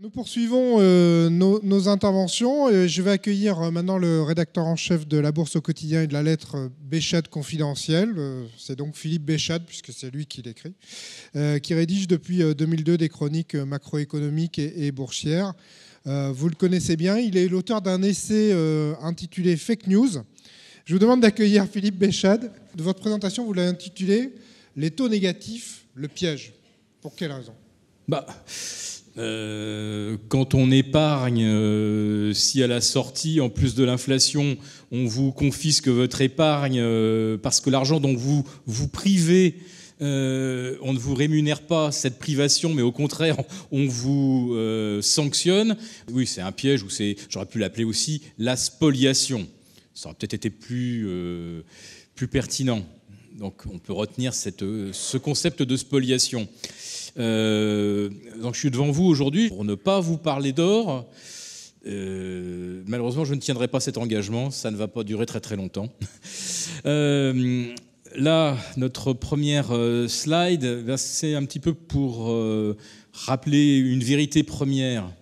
Nous poursuivons euh, nos, interventions. je vais accueillir euh, maintenant le rédacteur en chef de la Bourse au quotidien et de la lettre euh, Béchade confidentielle. C'est donc Philippe Béchade, puisque c'est lui qui l'écrit, qui rédige depuis 2002 des chroniques macroéconomiques et, boursières. vous le connaissez bien, il est l'auteur d'un essai intitulé Fake News. Je vous demande d'accueillir Philippe Béchade. De votre présentation, vous l'avez intitulé Les taux négatifs, le piège. Pour quelle raison bah. Euh, quand on épargne, euh, si à la sortie, en plus de l'inflation, on vous confisque votre épargne euh, parce que l'argent dont vous vous privez, on ne vous rémunère pas cette privation, mais au contraire, on vous sanctionne. Oui, c'est un piège, ou c'est, j'aurais pu l'appeler aussi la spoliation. Ça aurait peut-être été plus, plus pertinent donc on peut retenir ce concept de spoliation. Euh, je suis devant vous aujourd'hui pour ne pas vous parler d'or. Euh, malheureusement, je ne tiendrai pas cet engagement, ça ne va pas durer très très longtemps. Euh, là, notre première slide, ben, c'est un petit peu pour rappeler une vérité première.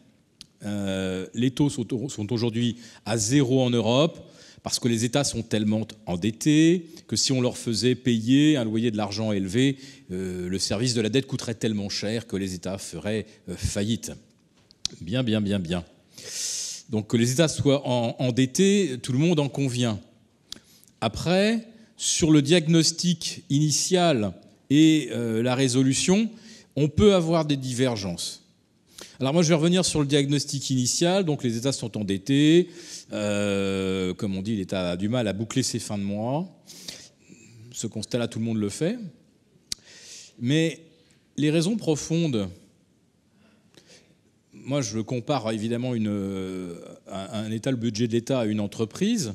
les taux sont aujourd'hui à zéro en Europe parce que les États sont tellement endettés que si on leur faisait payer un loyer de l'argent élevé, euh, le service de la dette coûterait tellement cher que les États feraient euh, faillite. Bien, bien, bien, bien. Donc que les États soient endettés, tout le monde en convient. Après, sur le diagnostic initial et euh, la résolution, on peut avoir des divergences. Alors moi, je vais revenir sur le diagnostic initial. Donc les États sont endettés, euh, comme on dit, l'État a du mal à boucler ses fins de mois. Ce constat-là, tout le monde le fait. Mais les raisons profondes, moi je compare évidemment un, État, le budget de l'État à une entreprise.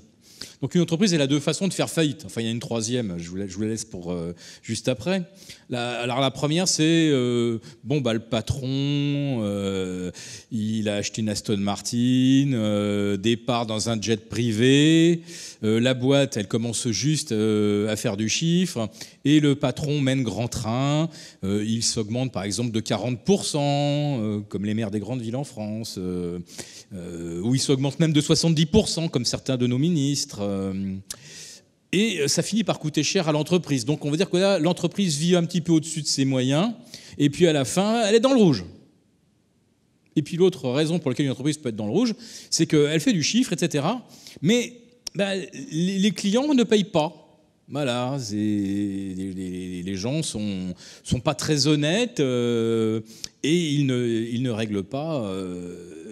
Donc une entreprise, elle a deux façons de faire faillite. Enfin, il y a une troisième, je vous la, laisse pour euh, juste après. alors la première, c'est, euh, bon, bah, le patron, euh, il a acheté une Aston Martin, départ dans un jet privé, la boîte, elle commence juste à faire du chiffre, et le patron mène grand train, il s'augmente par exemple de 40%, comme les maires des grandes villes en France, ou il s'augmente même de 70%, comme certains de nos ministres. Euh, et euh, ça finit par coûter cher à l'entreprise. Donc on veut dire que là, l'entreprise vit un petit peu au-dessus de ses moyens, et puis à la fin, elle est dans le rouge. Et puis l'autre raison pour laquelle une entreprise peut être dans le rouge, c'est qu'elle fait du chiffre, etc. Mais bah, les clients ne payent pas. Voilà, les, les, gens sont, sont, pas très honnêtes euh, et ils ne, ne, règlent pas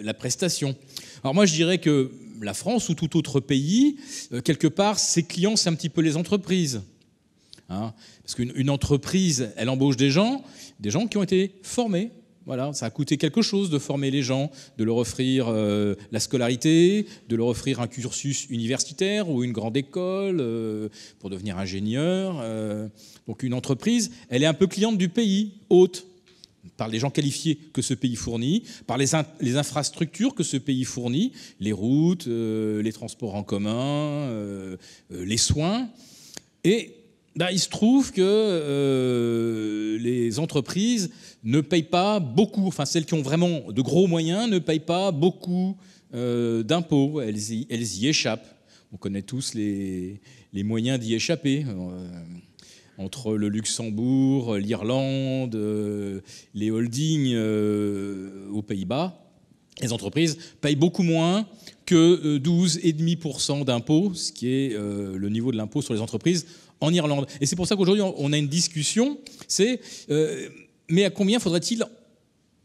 la prestation. Alors moi je dirais que la France ou tout autre pays, euh, quelque part, ses clients, c'est un petit peu les entreprises. Hein. parce qu'une entreprise, elle embauche des gens, des gens qui ont été formés. Voilà, ça a coûté quelque chose de former les gens, de leur offrir euh, la scolarité, de leur offrir un cursus universitaire ou une grande école euh, pour devenir ingénieur. Donc une entreprise, elle est un peu cliente du pays, hôte par les gens qualifiés que ce pays fournit, par les, les infrastructures que ce pays fournit, les routes, euh, les transports en commun, euh, euh, les soins. Et bah, il se trouve que les entreprises ne payent pas beaucoup, enfin celles qui ont vraiment de gros moyens ne payent pas beaucoup d'impôts, elles, y, échappent. On connaît tous les, moyens d'y échapper entre le Luxembourg, l'Irlande, euh, les holdings euh, aux Pays-Bas, les entreprises payent beaucoup moins que 12,5% euh, d'impôts, ce qui est le niveau de l'impôt sur les entreprises en Irlande. Et c'est pour ça qu'aujourd'hui, on a une discussion, c'est mais à combien faudrait-il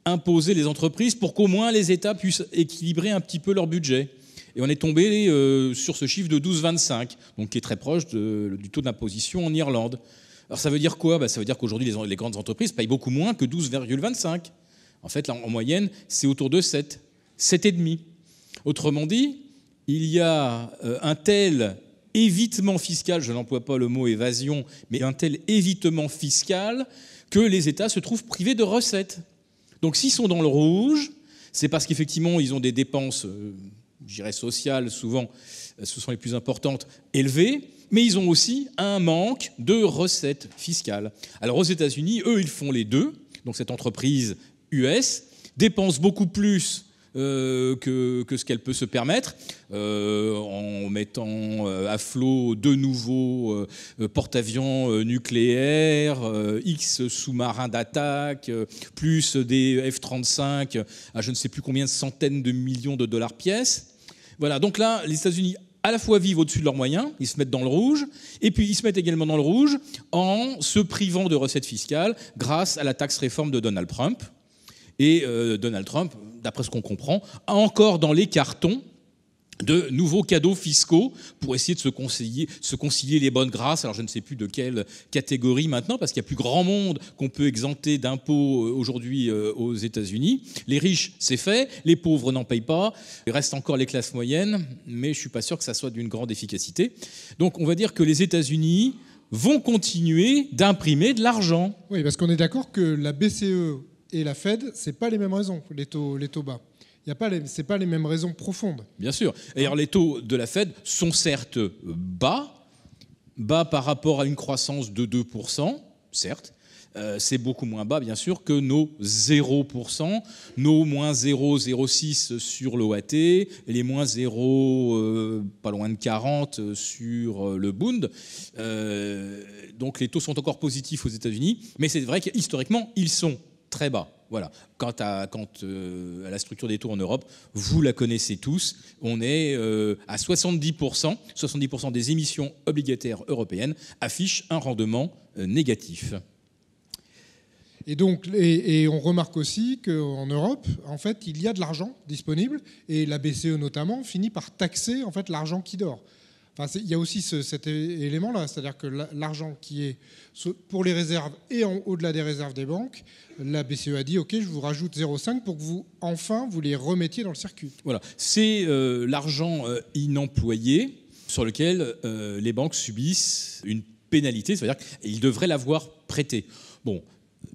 imposer les entreprises pour qu'au moins les États puissent équilibrer un petit peu leur budget et on est tombé sur ce chiffre de 12,25, donc qui est très proche du taux d'imposition en Irlande. Alors ça veut dire quoi bah, Ça veut dire qu'aujourd'hui, les, les, grandes entreprises payent beaucoup moins que 12,25. En fait, là, en moyenne, c'est autour de 7, 7,5. Autrement dit, il y a euh, un tel évitement fiscal, je n'emploie pas le mot évasion, mais un tel évitement fiscal que les États se trouvent privés de recettes. Donc s'ils sont dans le rouge, c'est parce qu'effectivement, ils ont des dépenses euh, je dirais, sociales, souvent, euh, ce sont les plus importantes, élevées, mais ils ont aussi un manque de recettes fiscales. Alors aux États-Unis, eux, ils font les deux. Donc cette entreprise US dépense beaucoup plus euh, que, ce qu'elle peut se permettre, euh, en mettant euh, à flot de nouveaux porte-avions nucléaires, X sous-marins d'attaque, plus des F-35 à je ne sais plus combien de centaines de millions de dollars pièce. Voilà, donc là, les États-Unis à la fois vivent au-dessus de leurs moyens, ils se mettent dans le rouge, et puis ils se mettent également dans le rouge en se privant de recettes fiscales grâce à la taxe réforme de Donald Trump. Et Donald Trump, d'après ce qu'on comprend, encore dans les cartons de nouveaux cadeaux fiscaux pour essayer de se concilier, se concilier les bonnes grâces. Alors je ne sais plus de quelle catégorie maintenant, parce qu'il n'y a plus grand monde qu'on peut exempter d'impôts euh, aujourd'hui euh, aux États-Unis. Les riches, c'est fait, les pauvres n'en payent pas, il reste encore les classes moyennes, mais je ne suis pas sûr que ça soit d'une grande efficacité. Donc on va dire que les États-Unis vont continuer d'imprimer de l'argent. Oui, parce qu'on est d'accord que la BCE et la Fed, c'est pas les mêmes raisons, les taux, les taux bas. Il a pas, c'est pas les mêmes raisons profondes. Bien sûr. Et les taux de la Fed sont certes bas, bas par rapport à une croissance de 2%, certes. Euh, c'est beaucoup moins bas, bien sûr, que nos 0%, nos moins 0,06 sur l'OAT, les moins 0, euh, pas loin de 40 sur euh, le Bund. donc les taux sont encore positifs aux États-Unis, mais c'est vrai qu'historiquement, ils sont très bas. Voilà. Quant, euh, à, la structure des taux en Europe, vous la connaissez tous. On est euh, à 70%. 70% des émissions obligataires européennes affichent un rendement euh, négatif. Et donc, on remarque aussi qu'en Europe, en fait, il y a de l'argent disponible et la BCE notamment finit par taxer en fait l'argent qui dort il y a aussi cet élément-là, c'est-à-dire que l'argent qui est pour les réserves et en au-delà des réserves des banques, la BCE a dit OK, je vous rajoute 0,5 pour que vous enfin vous les remettiez dans le circuit. Voilà, c'est euh, l'argent euh, inemployé sur lequel euh, les banques subissent une pénalité, c'est-à-dire qu'ils devraient l'avoir prêté. Bon,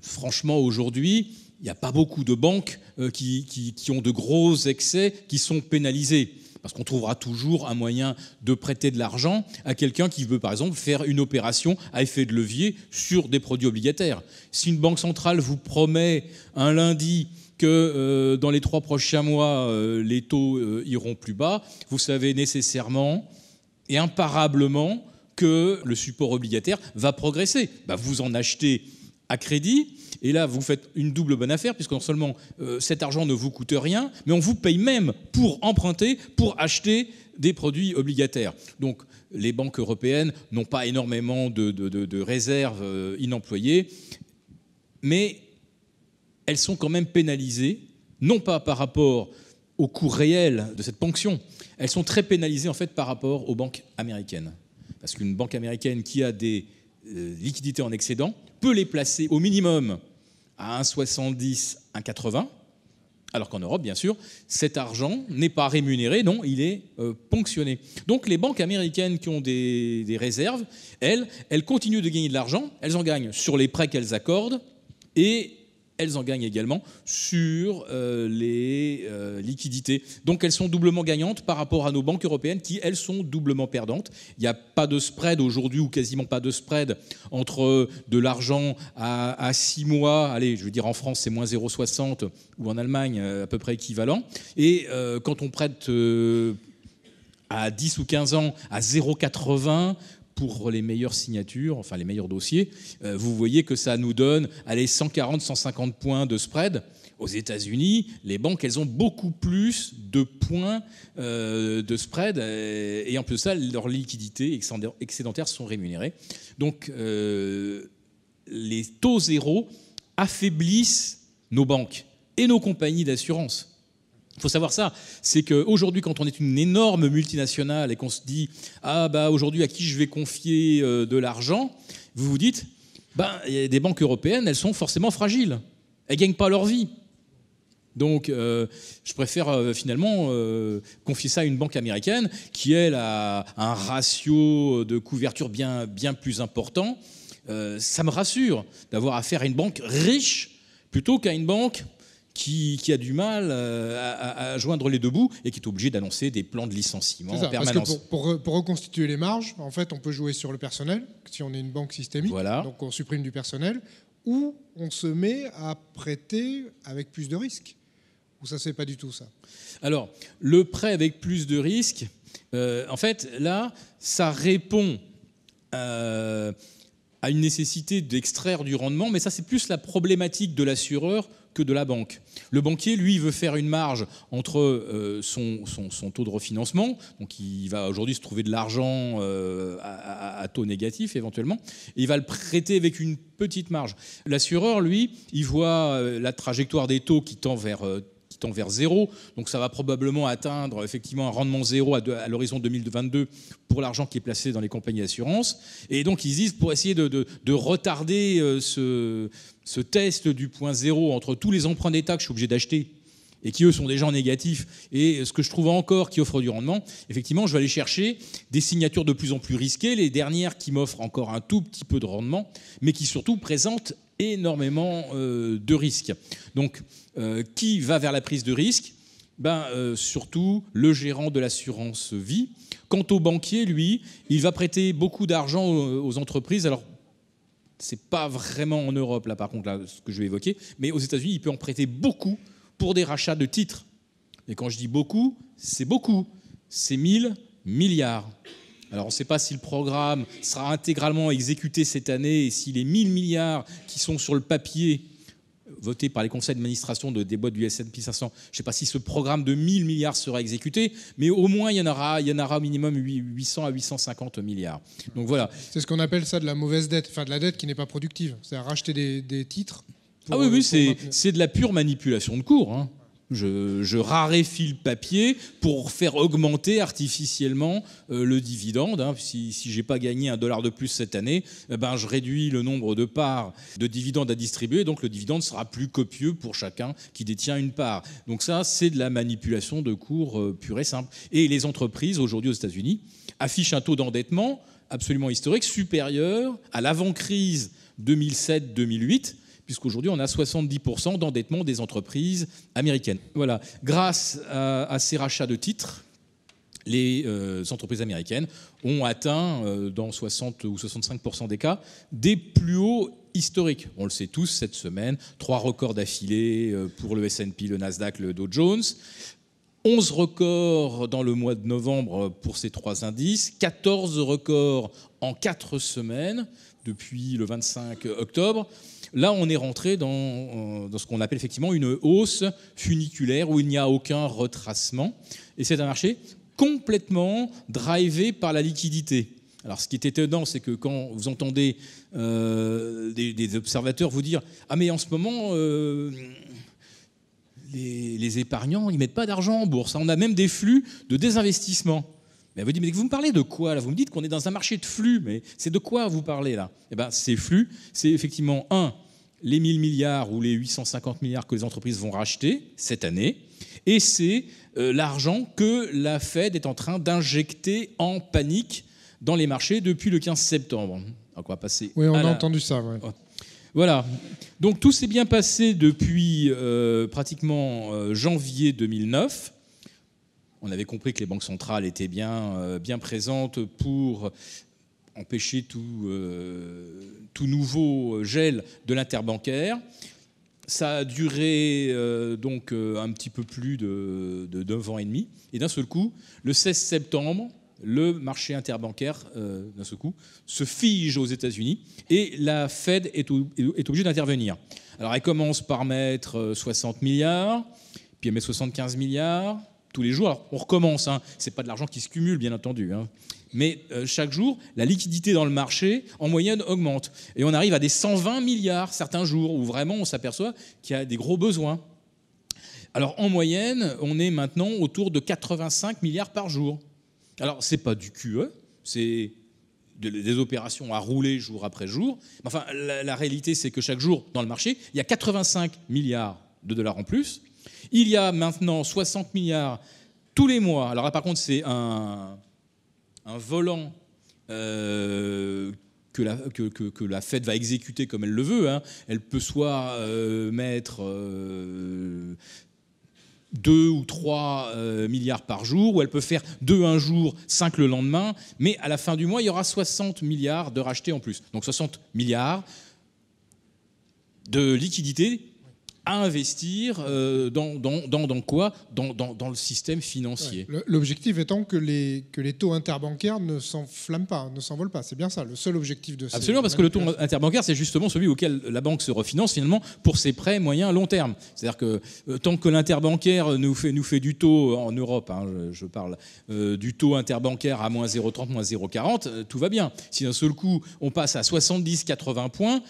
franchement, aujourd'hui, il n'y a pas beaucoup de banques qui, qui ont de gros excès qui sont pénalisées parce qu'on trouvera toujours un moyen de prêter de l'argent à quelqu'un qui veut, par exemple, faire une opération à effet de levier sur des produits obligataires. Si une banque centrale vous promet un lundi que euh, dans les trois prochains mois, euh, les taux euh, iront plus bas, vous savez nécessairement et imparablement que le support obligataire va progresser. Bah, vous en achetez à crédit. Et là, vous faites une double bonne affaire, puisque non seulement euh, cet argent ne vous coûte rien, mais on vous paye même pour emprunter, pour acheter des produits obligataires. Donc les banques européennes n'ont pas énormément de, réserves euh, inemployées, mais elles sont quand même pénalisées, non pas par rapport au coût réel de cette ponction elles sont très pénalisées en fait par rapport aux banques américaines. Parce qu'une banque américaine qui a des euh, liquidités en excédent, peut les placer au minimum à 1,70, 1,80, alors qu'en Europe, bien sûr, cet argent n'est pas rémunéré, non, il est euh, ponctionné. Donc les banques américaines qui ont des, des réserves, elles, elles continuent de gagner de l'argent, elles en gagnent sur les prêts qu'elles accordent, et elles en gagnent également sur euh, les euh, liquidités. Donc elles sont doublement gagnantes par rapport à nos banques européennes qui, elles, sont doublement perdantes. Il n'y a pas de spread aujourd'hui ou quasiment pas de spread entre de l'argent à 6 mois, allez, je veux dire en France c'est moins 0,60 ou en Allemagne euh, à peu près équivalent. Et quand on prête à 10 ou 15 ans à 0,80, pour les meilleures signatures, enfin les meilleurs dossiers, euh, vous voyez que ça nous donne, allez, 140, 150 points de spread. Aux États-Unis, les banques, elles ont beaucoup plus de points euh, de spread euh, et en plus de ça, leurs liquidités excédentaires sont rémunérées. Donc, les taux zéro affaiblissent nos banques et nos compagnies d'assurance. Il faut savoir ça, c'est qu'aujourd'hui, quand on est une énorme multinationale et qu'on se dit ah bah aujourd'hui à qui je vais confier euh, de l'argent, vous vous dites bah des banques européennes, elles sont forcément fragiles, elles gagnent pas leur vie. Donc, euh, je préfère euh, finalement confier ça à une banque américaine qui, elle, a un ratio de couverture bien, bien plus important. ça me rassure d'avoir affaire à une banque riche plutôt qu'à une banque qui, a du mal euh, à, joindre les deux bouts et qui est obligé d'annoncer des plans de licenciement en permanence. Parce que pour, reconstituer les marges, en fait, on peut jouer sur le personnel, si on est une banque systémique, donc on supprime du personnel, ou on se met à prêter avec plus de risques. Ou ça, c'est pas du tout ça Alors, le prêt avec plus de risques, euh, en fait, là, ça répond euh, à une nécessité d'extraire du rendement, mais ça, c'est plus la problématique de l'assureur que de la banque. Le banquier, lui, veut faire une marge entre euh, son, taux de refinancement, donc il va aujourd'hui se trouver de l'argent euh, à, taux négatif éventuellement, et il va le prêter avec une petite marge. L'assureur, lui, il voit euh, la trajectoire des taux qui tend vers tend vers zéro. Donc ça va probablement atteindre effectivement un rendement zéro à, à l'horizon 2022 pour l'argent qui est placé dans les compagnies d'assurance. Et donc ils disent pour essayer de, retarder euh, ce, ce test du point zéro entre tous les emprunts d'État que je suis obligé d'acheter et qui eux sont déjà gens négatifs, et ce que je trouve encore qui offre du rendement, effectivement, je vais aller chercher des signatures de plus en plus risquées, les dernières qui m'offrent encore un tout petit peu de rendement, mais qui surtout présentent énormément euh, de risques. Donc, euh, qui va vers la prise de risque ben, euh, surtout le gérant de l'assurance vie. Quant au banquier, lui, il va prêter beaucoup d'argent aux, entreprises. Alors, c'est pas vraiment en Europe, là, par contre, là, ce que je vais évoquer, mais aux États-Unis, il peut en prêter beaucoup pour des rachats de titres. Et quand je dis beaucoup, c'est beaucoup. C'est 1000 milliards. Alors on ne sait pas si le programme sera intégralement exécuté cette année et si les 1000 milliards qui sont sur le papier votés par les conseils d'administration de, des boîtes du S&P 500, je ne sais pas si ce programme de 1000 milliards sera exécuté, mais au moins il y en aura, il y en aura au minimum 800 à 850 milliards. Donc voilà. C'est ce qu'on appelle ça de la mauvaise dette, enfin de la dette qui n'est pas productive, c'est à racheter des, titres. Ah oui, oui, euh, c'est de la pure manipulation de cours. Hein. Je, raréfie le papier pour faire augmenter artificiellement euh, le dividende. Hein. Si, si je n'ai pas gagné un dollar de plus cette année, eh ben, je réduis le nombre de parts de dividendes à distribuer, donc le dividende sera plus copieux pour chacun qui détient une part. Donc ça, c'est de la manipulation de cours euh, pure et simple. Et les entreprises, aujourd'hui aux États-Unis, affichent un taux d'endettement absolument historique, supérieur à l'avant-crise 2007-2008, puisqu'aujourd'hui, on a 70% d'endettement des entreprises américaines. Voilà. Grâce à, ces rachats de titres, les euh, entreprises américaines ont atteint, euh, dans 60 ou 65% des cas, des plus hauts historiques. On le sait tous cette semaine, trois records d'affilée euh, pour le SP, le Nasdaq, le Dow Jones. 11 records dans le mois de novembre pour ces trois indices, 14 records en 4 semaines depuis le 25 octobre. Là, on est rentré euh, dans, ce qu'on appelle effectivement une hausse funiculaire où il n'y a aucun retracement. Et c'est un marché complètement drivé par la liquidité. Alors, ce qui est étonnant, c'est que quand vous entendez euh, des, observateurs vous dire Ah, mais en ce moment, euh, les, épargnants, ils mettent pas d'argent en bourse. On a même des flux de désinvestissement. Mais vous vous me parlez de quoi là Vous me dites qu'on est dans un marché de flux, mais c'est de quoi vous parlez là Eh bien, ces flux, c'est effectivement, un, les 1000 milliards ou les 850 milliards que les entreprises vont racheter cette année, et c'est euh, l'argent que la Fed est en train d'injecter en panique dans les marchés depuis le 15 septembre. Donc quoi passer. Oui, on a entendu ça. Oh. Voilà. Donc tout s'est bien passé depuis euh, pratiquement euh, janvier 2009 on avait compris que les banques centrales étaient bien, euh, bien présentes pour empêcher tout, euh, tout nouveau gel de l'interbancaire. Ça a duré euh, donc un petit peu plus de, de 9 ans et demi. Et d'un seul coup, le 16 septembre, le marché interbancaire, d'un seul coup, se fige aux États-Unis et la Fed est, est obligée d'intervenir. Alors elle commence par mettre 60 milliards, puis elle met 75 milliards, tous les jours. on recommence, hein. ce n'est pas de l'argent qui se cumule, bien entendu. Hein. Mais euh, chaque jour, la liquidité dans le marché, en moyenne, augmente. Et on arrive à des 120 milliards certains jours, où vraiment on s'aperçoit qu'il y a des gros besoins. Alors en moyenne, on est maintenant autour de 85 milliards par jour. Alors ce n'est pas du QE, c'est des opérations à rouler jour après jour. Enfin, la réalité, c'est que chaque jour, dans le marché, il y a 85 milliards de dollars en plus. Il y a maintenant 60 milliards tous les mois. Alors là, par contre, c'est un, volant euh, que, la, Fed va exécuter comme elle le veut. Hein. Elle peut soit euh, mettre... 2 euh, ou 3 milliards par jour, ou elle peut faire 2 un jour, 5 le lendemain, mais à la fin du mois, il y aura 60 milliards de rachetés en plus. Donc 60 milliards de liquidités à investir euh, dans, dans, dans, quoi dans, dans, le système financier. L'objectif étant que les, que les taux interbancaires ne s'enflamment pas, ne s'envolent pas. C'est bien ça, le seul objectif de ça. Absolument, parce que le taux interbancaire, c'est justement celui auquel la banque se refinance finalement pour ses prêts moyens à long terme. C'est-à-dire que euh, tant que l'interbancaire nous fait, nous fait du taux en Europe, hein, je, je, parle euh, du taux interbancaire à moins 0,30, moins 0,40, tout va bien. Si d'un seul coup, on passe à 70, 80 points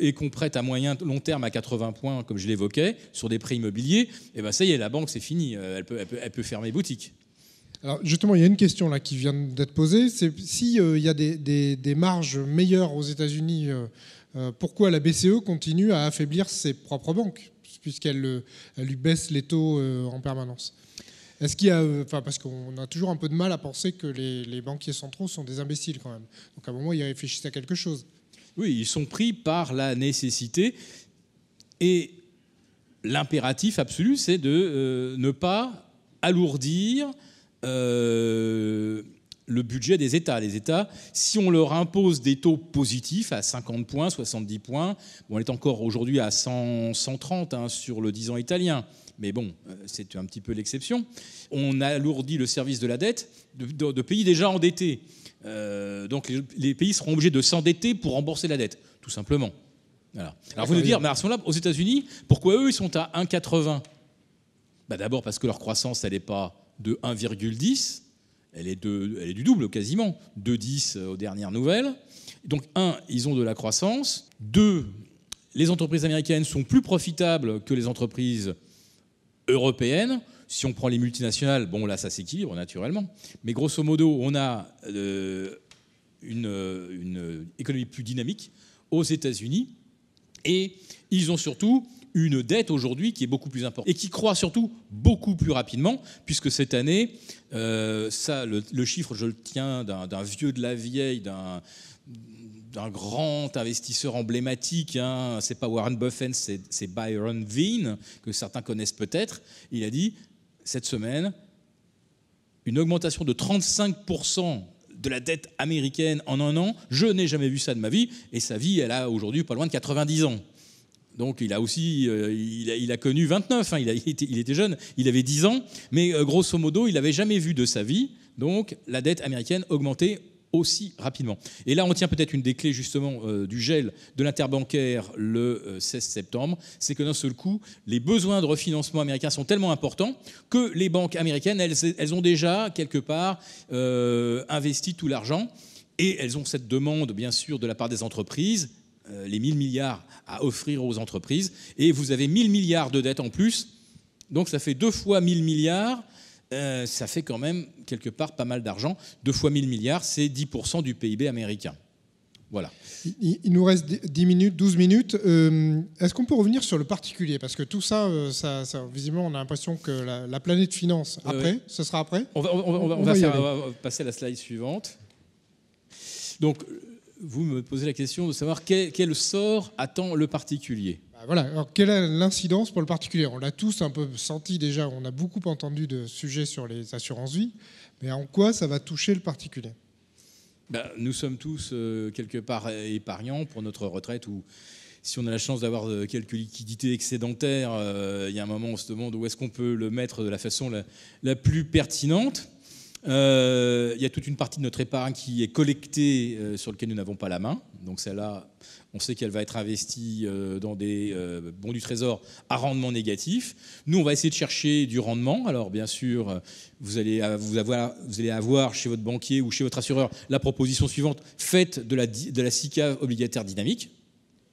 et qu'on prête à moyen long terme à 80 points, je l'évoquais, sur des prêts immobiliers, et eh ben ça y est, la banque, c'est fini. Euh, elle peut, elle, peut, fermer boutique. Alors justement, il y a une question là qui vient d'être posée. C'est si euh, il y a des, marges meilleures aux États-Unis, euh, pourquoi la BCE continue à affaiblir ses propres banques puisqu'elle lui baisse les taux en permanence Est-ce qu'il y a, enfin parce qu'on a toujours un peu de mal à penser que les, les, banquiers centraux sont des imbéciles quand même. Donc à un moment, ils réfléchissent à quelque chose. Oui, ils sont pris par la nécessité et l'impératif absolu, c'est de euh, ne pas alourdir euh, le budget des États. Les États, si on leur impose des taux positifs à 50 points, 70 points, on est encore aujourd'hui à 100, 130 hein, sur le 10 ans italien, mais bon, euh, c'est un petit peu l'exception, on alourdit le service de la dette de, pays déjà endettés. donc les pays seront obligés de s'endetter pour rembourser la dette, tout simplement. Alors vous nous dire, mais alors, sont là aux États-Unis, pourquoi eux, ils sont à 1,80 bah, D'abord parce que leur croissance, elle n'est pas de 1,10, elle est, du double quasiment, 10 euh, aux dernières nouvelles. Donc, un, ils ont de la croissance. Deux, les entreprises américaines sont plus profitables que les entreprises européennes. Si on prend les multinationales, bon, là, ça s'équilibre naturellement. Mais grosso modo, on a euh, euh, une économie plus dynamique aux États-Unis et ils ont surtout une dette aujourd'hui qui est beaucoup plus importante et qui croît surtout beaucoup plus rapidement, puisque cette année, euh, ça, le, chiffre, je le tiens d'un vieux de la vieille, d'un d'un grand investisseur emblématique, hein, c'est pas Warren Buffett, c'est Byron Veen, que certains connaissent peut-être, il a dit, cette semaine, une augmentation de 35% de la dette américaine en un an. Je n'ai jamais vu ça de ma vie. Et sa vie, elle a aujourd'hui pas loin de 90 ans. Donc il a aussi, euh, il, a, connu 29, hein. il, il, était, jeune, il avait 10 ans, mais euh, grosso modo, il n'avait jamais vu de sa vie, donc la dette américaine augmentait aussi rapidement. Et là, on tient peut-être une des clés justement euh, du gel de l'interbancaire le 16 euh, septembre, c'est que d'un seul coup, les besoins de refinancement américains sont tellement importants que les banques américaines, elles, ont déjà quelque part euh, investi tout l'argent. Et elles ont cette demande, bien sûr, de la part des entreprises, les 1000 milliards à offrir aux entreprises, et vous avez 1000 milliards de dettes en plus, donc ça fait deux fois 1000 milliards, euh, ça fait quand même quelque part pas mal d'argent. Deux fois 1000 milliards, c'est 10% du PIB américain. Voilà. Il, nous reste 10 minutes, 12 minutes. Euh, est-ce qu'on peut revenir sur le particulier Parce que tout ça, euh, visiblement, on a l'impression que la, planète finance, après, ce sera après On va, passer à la slide suivante. Donc, vous me posez la question de savoir quel sort attend le particulier. Voilà, alors quelle est l'incidence pour le particulier On l'a tous un peu senti déjà, on a beaucoup entendu de sujets sur les assurances-vie, mais en quoi ça va toucher le particulier ben, Nous sommes tous euh, quelque part euh, épargnants pour notre retraite ou si on a la chance d'avoir euh, quelques liquidités excédentaires, il y a un moment où on se demande où est-ce qu'on peut le mettre de la façon la, la plus pertinente. Euh, il y a toute une partie de notre épargne qui est collectée euh, sur laquelle nous n'avons pas la main. Donc celle-là, on sait qu'elle va être investie euh, dans des bons du trésor à rendement négatif. Nous, on va essayer de chercher du rendement. Alors bien sûr, vous allez, vous avoir, vous allez avoir chez votre banquier ou chez votre assureur la proposition suivante, faites de la, de la SICA obligataire dynamique.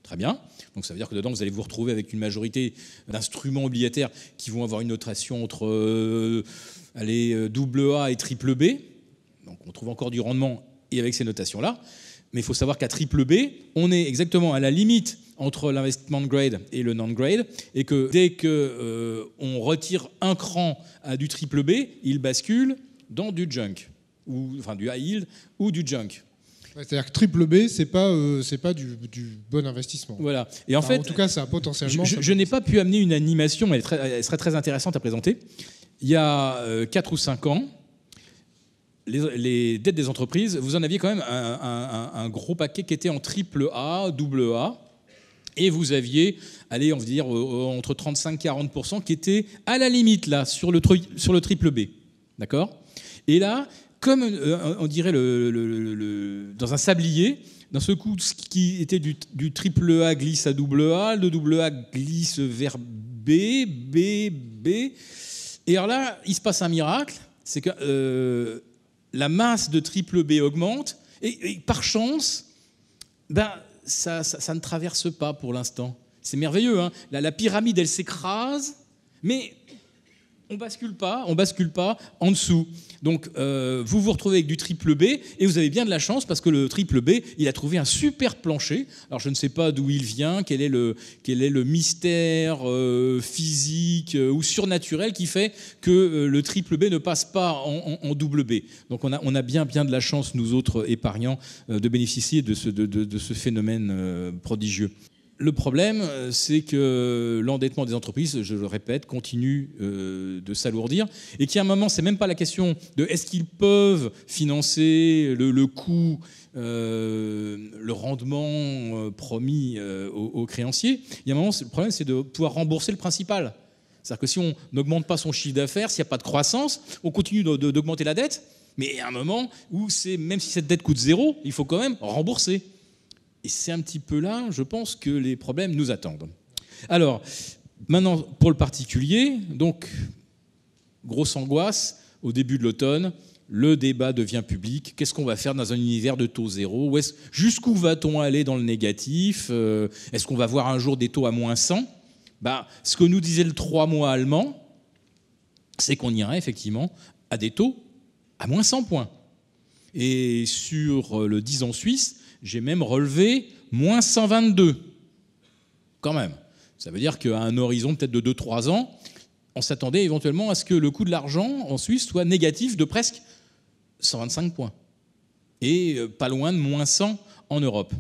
Très bien. Donc ça veut dire que dedans, vous allez vous retrouver avec une majorité d'instruments obligataires qui vont avoir une notation entre euh, allez, euh, double A et triple B. Donc on trouve encore du rendement et avec ces notations-là. Mais il faut savoir qu'à triple B, on est exactement à la limite entre l'investment grade et le non-grade, et que dès qu'on euh, retire un cran à du triple B, il bascule dans du junk, ou, enfin du high yield ou du junk. C'est-à-dire que triple B, c'est pas, euh, c'est pas du, bon investissement. Voilà. Et en fait, en tout cas, ça a potentiellement. Je, n'ai pas pu amener une animation, mais elle, elle, serait très intéressante à présenter. Il y a 4 euh, ou 5 ans, les, dettes des entreprises, vous en aviez quand même un, gros paquet qui était en triple A, double A. Et vous aviez, allez, on va dire, euh, entre 35 40 qui étaient à la limite, là, sur le, sur le triple B. D'accord Et là, comme euh, on dirait le, dans un sablier, dans ce coup, ce qui était du, triple A glisse à double A, le double A glisse vers B, B, B. Et alors là, il se passe un miracle, c'est que euh, la masse de triple B augmente, et, par chance, ben, ça, ne traverse pas pour l'instant. C'est merveilleux, hein. la pyramide, elle s'écrase, mais on bascule pas, on bascule pas en dessous. Donc euh, vous vous retrouvez avec du triple B et vous avez bien de la chance parce que le triple B, il a trouvé un super plancher. Alors je ne sais pas d'où il vient, quel est le, quel est le mystère euh, physique euh, ou surnaturel qui fait que le triple B ne passe pas en, double B. Donc on a, bien bien de la chance, nous autres épargnants, de bénéficier de, de ce phénomène prodigieux. Le problème, euh, c'est que l'endettement des entreprises, je le répète, continue euh, de s'alourdir et qu'à un moment, c'est même pas la question de est-ce qu'ils peuvent financer le, coût, euh, le rendement promis aux, créanciers. Il y a un moment, le problème, c'est de pouvoir rembourser le principal. C'est-à-dire que si on n'augmente pas son chiffre d'affaires, s'il n'y a pas de croissance, on continue d'augmenter la dette, mais à un moment où, c'est même si cette dette coûte zéro, il faut quand même rembourser. Et c'est un petit peu là, je pense, que les problèmes nous attendent. Alors, maintenant, pour le particulier, donc, grosse angoisse, au début de l'automne, le débat devient public. Qu'est-ce qu'on va faire dans un univers de taux zéro Jusqu'où va-t-on aller dans le négatif euh, Est-ce qu'on va voir un jour des taux à moins 100 bah, Ce que nous disait le 3 mois allemand, c'est qu'on irait effectivement à des taux à moins 100 points. Et sur euh, le 10 ans suisse, j'ai même relevé moins 122. Quand même. Ça veut dire qu'à un horizon peut-être de 2-3 ans, on s'attendait éventuellement à ce que le coût de l'argent en Suisse soit négatif de presque 125 points. Et euh, pas loin de moins 100 en Europe.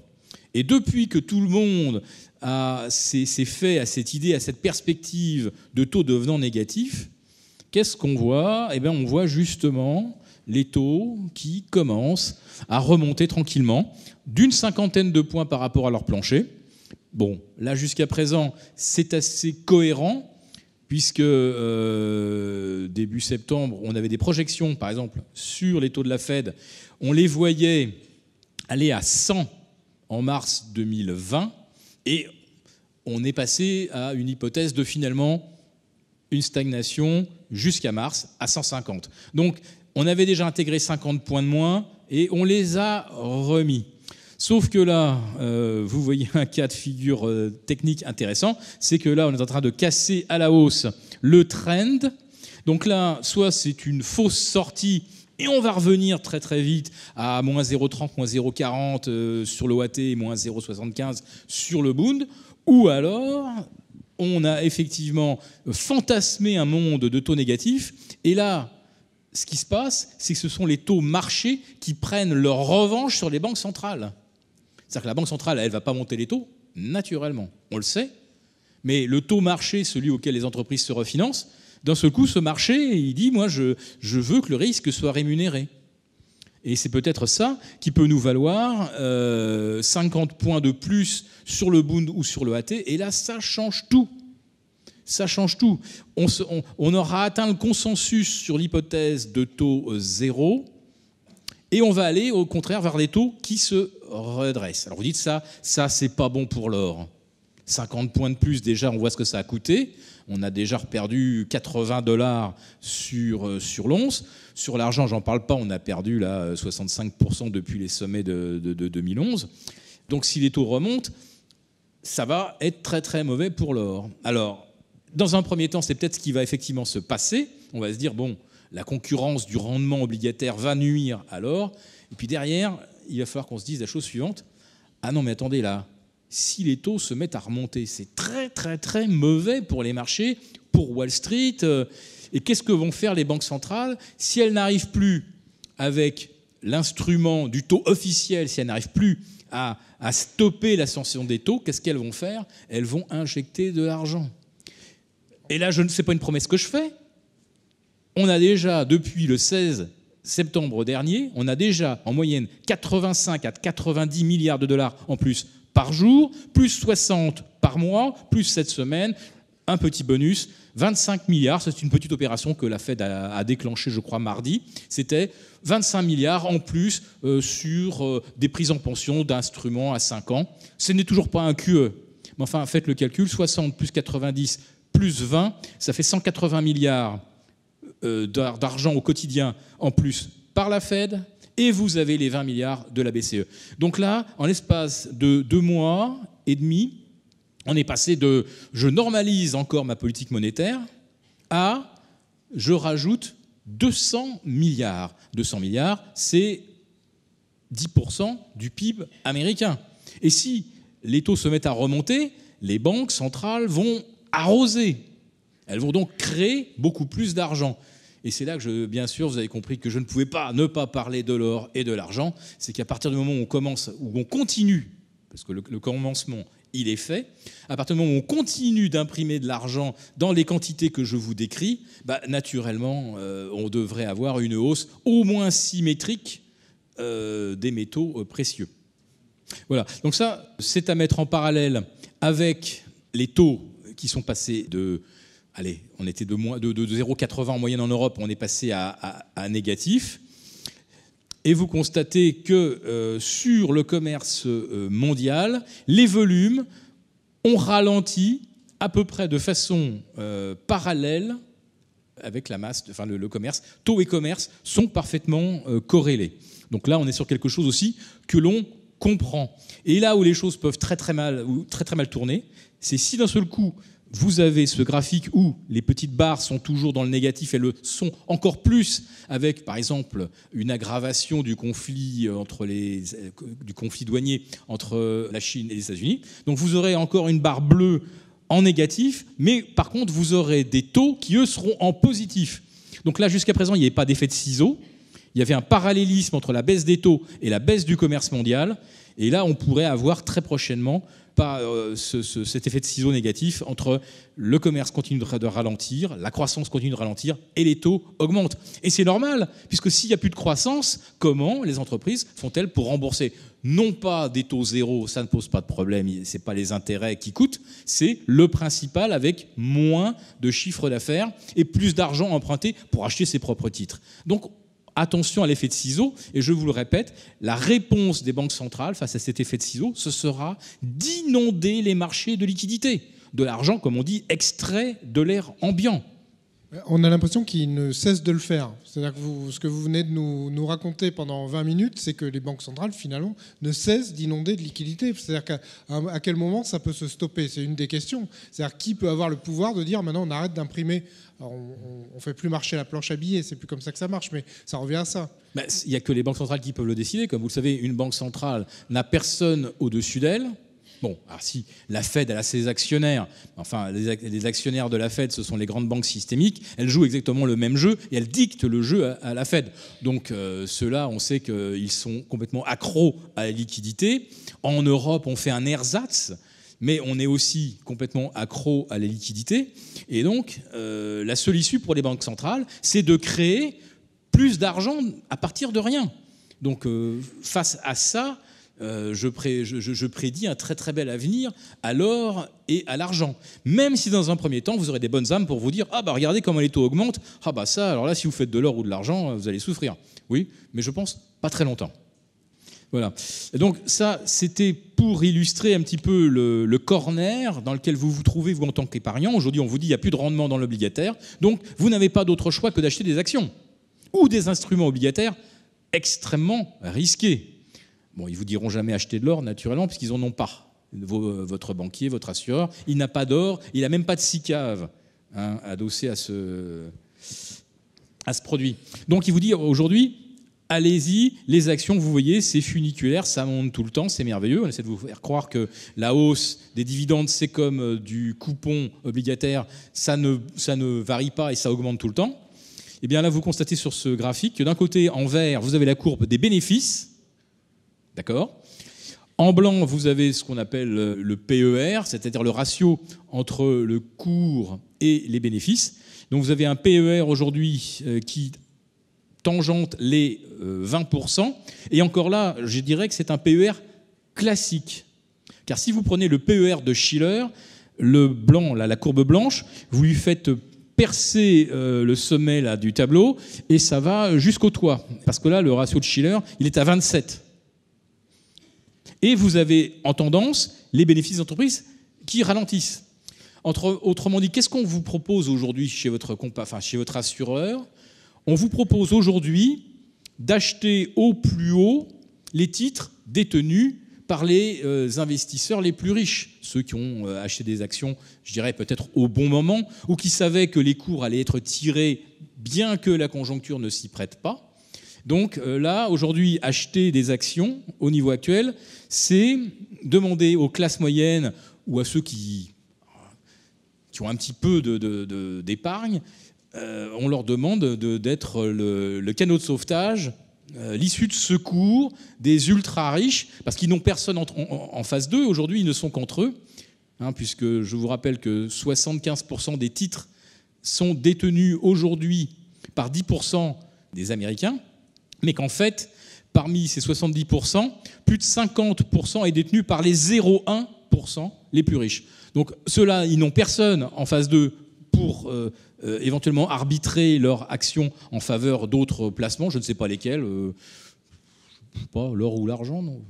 Et depuis que tout le monde a s'est fait à cette idée, à cette perspective de taux devenant négatifs, qu'est-ce qu'on voit Eh bien, on voit justement les taux qui commencent à remonter tranquillement d'une cinquantaine de points par rapport à leur plancher. Bon, là jusqu'à présent, c'est assez cohérent, puisque euh, début septembre, on avait des projections, par exemple, sur les taux de la Fed. On les voyait aller à 100 en mars 2020, et on est passé à une hypothèse de finalement une stagnation jusqu'à mars à 150. Donc on avait déjà intégré 50 points de moins et on les a remis. Sauf que là, euh, vous voyez un cas de figure euh, technique intéressant, c'est que là, on est en train de casser à la hausse le trend. Donc là, soit c'est une fausse sortie et on va revenir très très vite à moins 0,30, moins 0,40 euh, sur le et moins 0,75 sur le Bund, ou alors on a effectivement fantasmé un monde de taux négatifs, et là, ce qui se passe, c'est que ce sont les taux marchés qui prennent leur revanche sur les banques centrales. C'est-à-dire que la Banque centrale, elle ne va pas monter les taux, naturellement, on le sait, mais le taux marché, celui auquel les entreprises se refinancent, d'un seul coup, ce marché, il dit, moi, je, veux que le risque soit rémunéré. Et c'est peut-être ça qui peut nous valoir 50 euh, points de plus sur le Bund ou sur le AT. Et là, ça change tout. Ça change tout. On, aura atteint le consensus sur l'hypothèse de taux euh, zéro. Et on va aller au contraire vers les taux qui se redresse. Alors vous dites ça, ça c'est pas bon pour l'or. 50 points de plus, déjà on voit ce que ça a coûté. On a déjà perdu 80 dollars sur, euh, sur l'once. Sur l'argent, j'en parle pas, on a perdu là 65% euh, depuis les sommets de, de 2011. Donc si les taux remontent, ça va être très très mauvais pour l'or. Alors, dans un premier temps, c'est peut-être ce qui va effectivement se passer. On va se dire, bon, la concurrence du rendement obligataire va nuire à l'or. Et puis derrière, il va falloir qu'on se dise la chose suivante. Ah non, mais attendez là, si les taux se mettent à remonter, c'est très très très mauvais pour les marchés, pour Wall Street. Euh, et qu'est-ce que vont faire les banques centrales si elles n'arrivent plus avec l'instrument du taux officiel, si elles n'arrivent plus à, stopper l'ascension des taux, qu'est-ce qu'elles vont faire Elles vont injecter de l'argent. Et là, je ne sais pas une promesse que je fais. On a déjà, depuis le 16 septembre dernier, on a déjà en moyenne 85 à 90 milliards de dollars en plus par jour, plus 60 par mois, plus cette semaine, un petit bonus, 25 milliards, c'est une petite opération que la Fed a, déclenchée, je crois, mardi, c'était 25 milliards en plus euh, sur euh, des prises en pension d'instruments à 5 ans. Ce n'est toujours pas un QE, mais enfin, faites le calcul, 60 plus 90 plus 20, ça fait 180 milliards euh, d'argent au quotidien en plus par la Fed, et vous avez les 20 milliards de la BCE. Donc là, en l'espace de deux mois et demi, on est passé de je normalise encore ma politique monétaire à je rajoute 200 milliards. 200 milliards, c'est 10% du PIB américain. Et si les taux se mettent à remonter, les banques centrales vont arroser. Elles vont donc créer beaucoup plus d'argent. Et c'est là que, bien sûr, vous avez compris que je ne pouvais pas ne pas parler de l'or et de l'argent. C'est qu'à partir du moment où on commence, où on continue, parce que le, commencement, il est fait, à partir du moment où on continue d'imprimer de l'argent dans les quantités que je vous décris, bah, naturellement, euh, on devrait avoir une hausse au moins symétrique euh, des métaux euh, précieux. Voilà, donc ça, c'est à mettre en parallèle avec les taux qui sont passés de allez, on était de, de, 0,80 en moyenne en Europe, on est passé à, négatif. Et vous constatez que euh, sur le commerce euh, mondial, les volumes ont ralenti à peu près de façon euh, parallèle avec la masse, enfin le, commerce. Taux et commerce sont parfaitement corrélés. Donc là, on est sur quelque chose aussi que l'on comprend. Et là où les choses peuvent très très mal, ou très, très mal tourner, c'est si d'un seul coup, vous avez ce graphique où les petites barres sont toujours dans le négatif et le sont encore plus avec, par exemple, une aggravation du conflit, euh, entre les, euh, du conflit douanier entre euh, la Chine et les États-Unis. Donc vous aurez encore une barre bleue en négatif, mais par contre, vous aurez des taux qui, eux, seront en positif. Donc là, jusqu'à présent, il n'y avait pas d'effet de ciseaux. Il y avait un parallélisme entre la baisse des taux et la baisse du commerce mondial. Et là, on pourrait avoir très prochainement pas euh, cet effet de ciseau négatif entre le commerce continue de ralentir, la croissance continue de ralentir et les taux augmentent. Et c'est normal, puisque s'il n'y a plus de croissance, comment les entreprises font-elles pour rembourser Non pas des taux zéro, ça ne pose pas de problème, ce n'est pas les intérêts qui coûtent, c'est le principal avec moins de chiffre d'affaires et plus d'argent emprunté pour acheter ses propres titres. Donc attention à l'effet de ciseaux. et je vous le répète, la réponse des banques centrales face à cet effet de ciseau, ce sera d'inonder les marchés de liquidités, de l'argent, comme on dit, extrait de l'air ambiant. On a l'impression qu'ils ne cessent de le faire. C'est-à-dire que ce que vous venez de nous, raconter pendant 20 minutes, c'est que les banques centrales, finalement, ne cessent d'inonder de liquidités. C'est-à-dire qu'à quel moment ça peut se stopper C'est une des questions. C'est-à-dire qui peut avoir le pouvoir de dire maintenant on arrête d'imprimer on ne fait plus marcher la planche à billets, c'est plus comme ça que ça marche, mais ça revient à ça. Il bah, n'y a que les banques centrales qui peuvent le décider. Comme vous le savez, une banque centrale n'a personne au-dessus d'elle. Bon, alors ah, si la Fed, elle a ses actionnaires, enfin les, actionnaires de la Fed, ce sont les grandes banques systémiques, elles jouent exactement le même jeu et elles dictent le jeu à, la Fed. Donc euh, ceux-là, on sait qu'ils sont complètement accros à la liquidité. En Europe, on fait un ersatz mais on est aussi complètement accro à la liquidité. Et donc, euh, la seule issue pour les banques centrales, c'est de créer plus d'argent à partir de rien. Donc, euh, face à ça, euh, je, prédis un très très bel avenir à l'or et à l'argent. Même si dans un premier temps, vous aurez des bonnes âmes pour vous dire Ah bah regardez comment les taux augmentent. Ah bah ça, alors là, si vous faites de l'or ou de l'argent, vous allez souffrir. Oui, mais je pense pas très longtemps. Voilà. donc ça, c'était pour illustrer un petit peu le, corner dans lequel vous vous trouvez, vous, en tant qu'épargnant. Aujourd'hui, on vous dit qu'il n'y a plus de rendement dans l'obligataire. Donc, vous n'avez pas d'autre choix que d'acheter des actions ou des instruments obligataires extrêmement risqués. Bon, ils vous diront jamais acheter de l'or, naturellement, puisqu'ils n'en ont pas. Euh, votre banquier, votre assureur, il n'a pas d'or, il n'a même pas de SICAV hein, adossé à ce, à ce produit. Donc, il vous disent aujourd'hui, allez-y, les actions, vous voyez, c'est funiculaire, ça monte tout le temps, c'est merveilleux. On essaie de vous faire croire que la hausse des dividendes, c'est comme euh, du coupon obligataire, ça ne, ça ne varie pas et ça augmente tout le temps. Et eh bien là, vous constatez sur ce graphique que d'un côté, en vert, vous avez la courbe des bénéfices, d'accord en blanc, vous avez ce qu'on appelle euh, le PER, c'est-à-dire le ratio entre le cours et les bénéfices. Donc vous avez un PER aujourd'hui euh, qui tangente les 20%. Euh, et encore là, je dirais que c'est un PER classique. Car si vous prenez le PER de Schiller, le blanc, la courbe blanche, vous lui faites percer euh, le sommet là, du tableau et ça va jusqu'au toit. Parce que là, le ratio de Schiller, il est à 27. Et vous avez en tendance les bénéfices d'entreprise qui ralentissent. autrement dit, qu'est-ce qu'on vous propose aujourd'hui chez, votre enfin, chez votre assureur on vous propose aujourd'hui d'acheter au plus haut les titres détenus par les euh, investisseurs les plus riches, ceux qui ont euh, acheté des actions, je dirais peut-être au bon moment, ou qui savaient que les cours allaient être tirés bien que la conjoncture ne s'y prête pas. Donc euh, là, aujourd'hui, acheter des actions au niveau actuel, c'est demander aux classes moyennes ou à ceux qui, ont un petit peu d'épargne, de, euh, on leur demande d'être le, canot de sauvetage, euh, l'issue de secours des ultra riches, parce qu'ils n'ont personne en, phase face d'eux. Aujourd'hui, ils ne sont qu'entre eux, hein, puisque je vous rappelle que 75% des titres sont détenus aujourd'hui par 10% des Américains, mais qu'en fait, parmi ces 70%, plus de 50% est détenu par les 0,1% les plus riches. Donc ceux-là, ils n'ont personne en face d'eux pour euh, euh, éventuellement arbitrer leur action en faveur d'autres placements, je ne sais pas lesquels, euh, pas l'or ou l'argent, non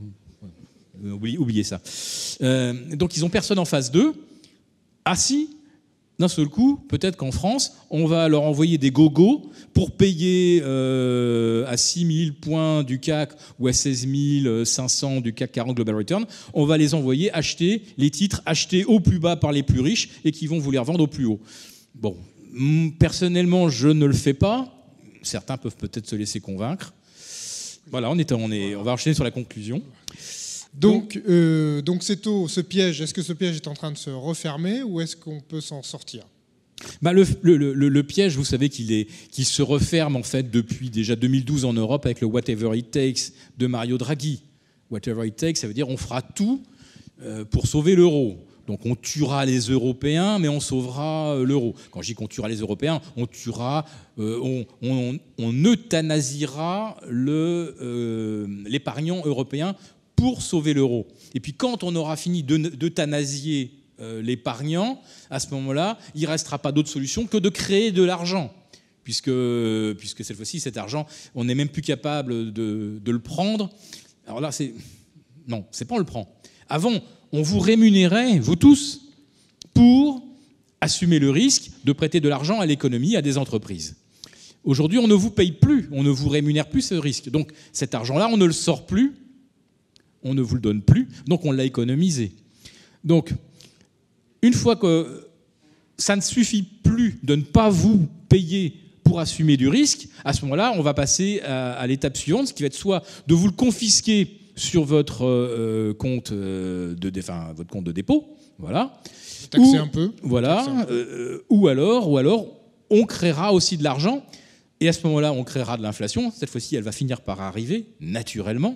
euh, oubliez, ça. donc ils ont personne en face d'eux. Ah si, d'un seul coup, peut-être qu'en France, on va leur envoyer des gogos pour payer à 6000 points du CAC ou à 16500 du CAC 40 Global Return, on va les envoyer acheter les titres achetés au plus bas par les plus riches et qui vont vous les revendre au plus haut. Bon, Personnellement, je ne le fais pas. Certains peuvent peut-être se laisser convaincre. Voilà, on, est, on, est, on va enchaîner sur la conclusion. Donc, euh, donc ce piège, est-ce que ce piège est en train de se refermer ou est-ce qu'on peut s'en sortir bah le, piège, vous savez qu'il se referme en fait depuis déjà 2012 en Europe avec le Whatever It Takes de Mario Draghi. Whatever It Takes, ça veut dire on fera tout euh, pour sauver l'euro. Donc on tuera les Européens, mais on sauvera euh, l'euro. Quand je dis qu'on tuera les Européens, on tuera, euh, on, on, euh, l'épargnant européen pour sauver l'euro. Et puis quand on aura fini d'euthanasier l'épargnant, à ce moment-là, il ne restera pas d'autre solution que de créer de l'argent puisque, puisque cette fois-ci, cet argent, on n'est même plus capable de, de le prendre. Alors là, c'est non, c'est pas on le prend. Avant, on vous rémunérait, vous tous, pour assumer le risque de prêter de l'argent à l'économie, à des entreprises. Aujourd'hui, on ne vous paye plus, on ne vous rémunère plus ce risque. Donc cet argent-là, on ne le sort plus, on ne vous le donne plus, donc on l'a économisé. Donc, une fois que ça ne suffit plus de ne pas vous payer pour assumer du risque, à ce moment-là, on va passer à, l'étape suivante, ce qui va être soit de vous le confisquer sur votre euh, euh, compte euh, de votre compte de dépôt, voilà. Taxer un peu. Voilà. ou alors, ou alors, on créera aussi de l'argent. Et à ce moment-là, on créera de l'inflation. Cette fois-ci, elle va finir par arriver naturellement.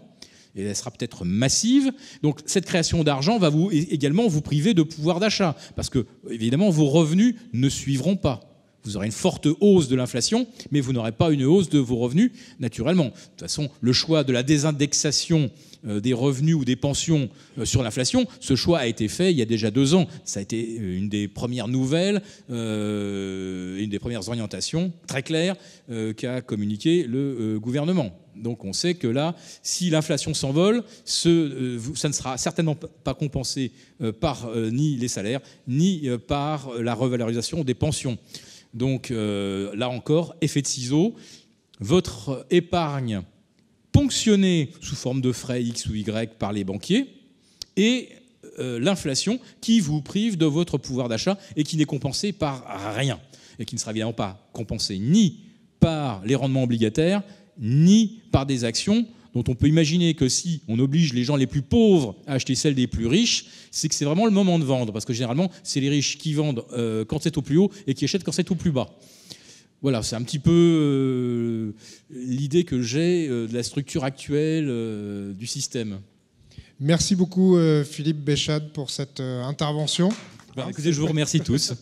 Et elle sera peut-être massive. Donc, cette création d'argent va vous également vous priver de pouvoir d'achat, parce que évidemment, vos revenus ne suivront pas vous aurez une forte hausse de l'inflation, mais vous n'aurez pas une hausse de vos revenus naturellement. De toute façon, le choix de la désindexation euh, des revenus ou des pensions euh, sur l'inflation, ce choix a été fait il y a déjà deux ans. Ça a été euh, une des premières nouvelles, une des premières orientations très claires qu'a communiqué le gouvernement. Donc on sait que là, si l'inflation s'envole, ça ne sera certainement pas compensé par ni les salaires, ni par la revalorisation des pensions. Donc euh, là encore, effet de ciseau, votre épargne ponctionnée sous forme de frais X ou Y par les banquiers et euh, l'inflation qui vous prive de votre pouvoir d'achat et qui n'est compensée par rien et qui ne sera évidemment pas compensée ni par les rendements obligataires ni par des actions dont on peut imaginer que si on oblige les gens les plus pauvres à acheter celles des plus riches, c'est que c'est vraiment le moment de vendre, parce que généralement, c'est les riches qui vendent euh, quand c'est au plus haut et qui achètent quand c'est au plus bas. Voilà, c'est un petit peu euh, l'idée que j'ai euh, de la structure actuelle du système. Merci beaucoup Philippe Béchade pour cette intervention. Bah, je vous remercie tous.